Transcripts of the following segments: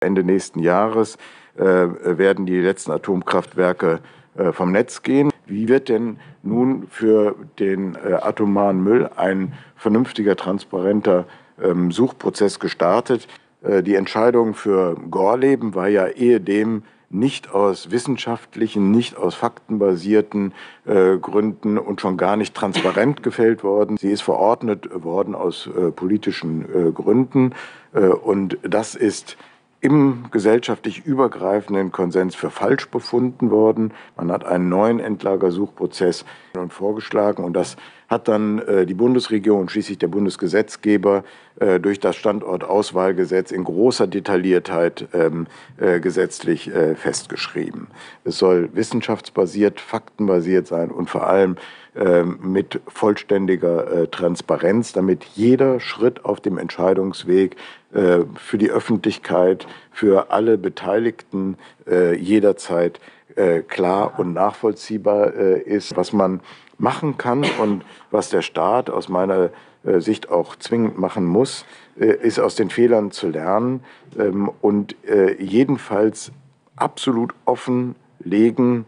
Ende nächsten Jahres äh, werden die letzten Atomkraftwerke äh, vom Netz gehen. Wie wird denn nun für den äh, atomaren Müll ein vernünftiger, transparenter ähm, Suchprozess gestartet? Äh, die Entscheidung für Gorleben war ja ehedem nicht aus wissenschaftlichen, nicht aus faktenbasierten äh, Gründen und schon gar nicht transparent gefällt worden. Sie ist verordnet worden aus äh, politischen äh, Gründen äh, und das ist im gesellschaftlich übergreifenden Konsens für falsch befunden worden. Man hat einen neuen Endlagersuchprozess vorgeschlagen und das hat dann äh, die Bundesregierung, und schließlich der Bundesgesetzgeber, äh, durch das Standortauswahlgesetz in großer Detailliertheit ähm, äh, gesetzlich festgeschrieben. Es soll wissenschaftsbasiert, faktenbasiert sein und vor allem ähm, mit vollständiger äh, Transparenz, damit jeder Schritt auf dem Entscheidungsweg äh, für die Öffentlichkeit, für alle Beteiligten äh, jederzeit klar und nachvollziehbar ist, was man machen kann und was der Staat aus meiner Sicht auch zwingend machen muss, ist aus den Fehlern zu lernen ähm, und jedenfalls absolut offen legen,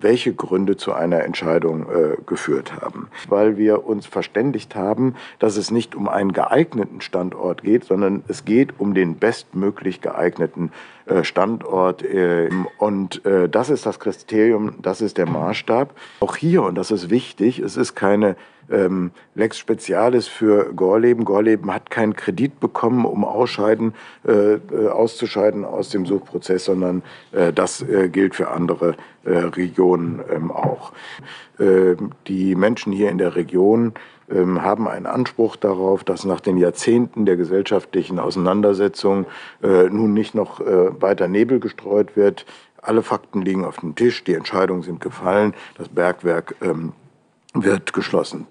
welche Gründe zu einer Entscheidung äh, geführt haben. Weil wir uns verständigt haben, dass es nicht um einen geeigneten Standort geht, sondern es geht um den bestmöglich geeigneten äh, Standort. Ähm, äh, und das ist das Kriterium, das ist der Maßstab. Auch hier, und das ist wichtig, es ist keine ähm, Lex Spezialis für Gorleben. Gorleben hat keinen Kredit bekommen, um ausscheiden, äh, äh, auszuscheiden aus dem Suchprozess, sondern äh, das äh, gilt für andere äh, Regionen ähm, auch. Ähm, die Menschen hier in der Region ähm, haben einen Anspruch darauf, dass nach den Jahrzehnten der gesellschaftlichen Auseinandersetzung äh, nun nicht noch weiter Nebel gestreut wird. Alle Fakten liegen auf dem Tisch, die Entscheidungen sind gefallen, das Bergwerk ähm, wird geschlossen.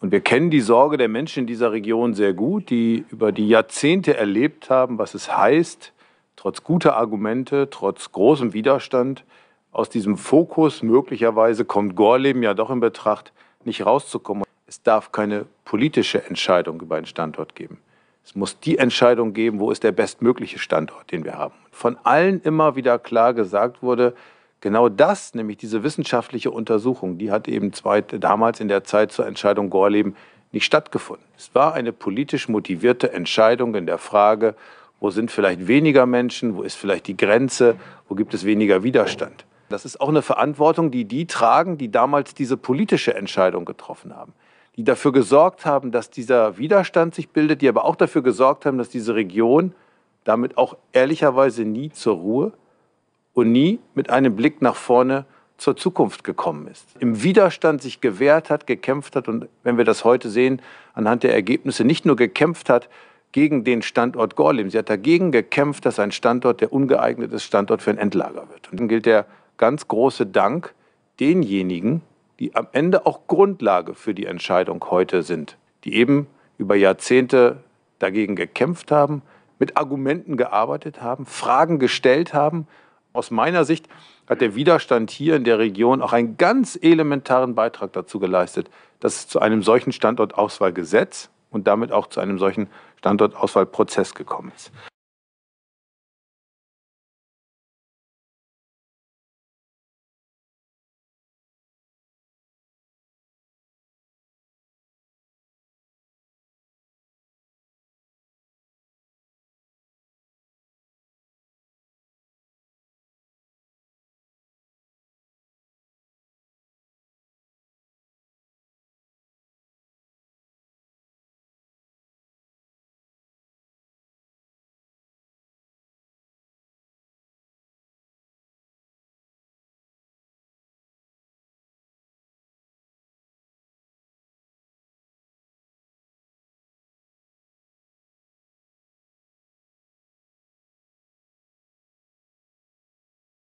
Und wir kennen die Sorge der Menschen in dieser Region sehr gut, die über die Jahrzehnte erlebt haben, was es heißt, trotz guter Argumente, trotz großem Widerstand, aus diesem Fokus möglicherweise kommt Gorleben ja doch in Betracht, nicht rauszukommen. Es darf keine politische Entscheidung über einen Standort geben. Es muss die Entscheidung geben, wo ist der bestmögliche Standort, den wir haben. Von allen immer wieder klar gesagt wurde, Genau das, nämlich diese wissenschaftliche Untersuchung, die hat eben zwei, damals in der Zeit zur Entscheidung Gorleben nicht stattgefunden. Es war eine politisch motivierte Entscheidung in der Frage, wo sind vielleicht weniger Menschen, wo ist vielleicht die Grenze, wo gibt es weniger Widerstand. Das ist auch eine Verantwortung, die die tragen, die damals diese politische Entscheidung getroffen haben, die dafür gesorgt haben, dass dieser Widerstand sich bildet, die aber auch dafür gesorgt haben, dass diese Region damit auch ehrlicherweise nie zur Ruhe Ironie mit einem Blick nach vorne zur Zukunft gekommen ist, im Widerstand sich gewehrt hat, gekämpft hat und wenn wir das heute sehen, anhand der Ergebnisse nicht nur gekämpft hat gegen den Standort Gorlim, sie hat dagegen gekämpft, dass ein Standort, der ungeeignet ist, Standort für ein Endlager wird. Und dann gilt der ganz große Dank denjenigen, die am Ende auch Grundlage für die Entscheidung heute sind, die eben über Jahrzehnte dagegen gekämpft haben, mit Argumenten gearbeitet haben, Fragen gestellt haben aus meiner Sicht hat der Widerstand hier in der Region auch einen ganz elementaren Beitrag dazu geleistet, dass es zu einem solchen Standortauswahlgesetz und damit auch zu einem solchen Standortauswahlprozess gekommen ist.